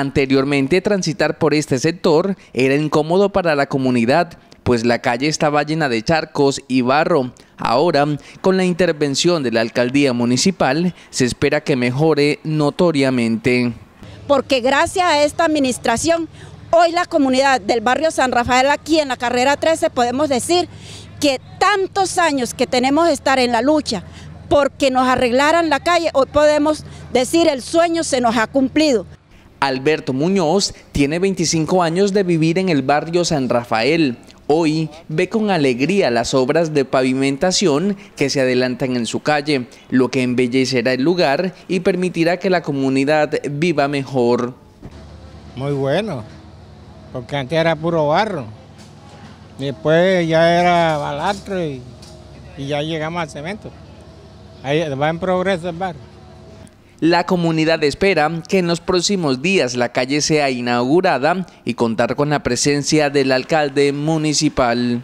Anteriormente transitar por este sector era incómodo para la comunidad, pues la calle estaba llena de charcos y barro. Ahora, con la intervención de la alcaldía municipal, se espera que mejore notoriamente. Porque gracias a esta administración, hoy la comunidad del barrio San Rafael aquí en la carrera 13 podemos decir que tantos años que tenemos de estar en la lucha porque nos arreglaran la calle, hoy podemos decir el sueño se nos ha cumplido. Alberto Muñoz tiene 25 años de vivir en el barrio San Rafael. Hoy ve con alegría las obras de pavimentación que se adelantan en su calle, lo que embellecerá el lugar y permitirá que la comunidad viva mejor. Muy bueno, porque antes era puro barro, después ya era balastro y, ya llegamos al cemento. Ahí va en progreso el barrio. La comunidad espera que en los próximos días la calle sea inaugurada y contar con la presencia del alcalde municipal.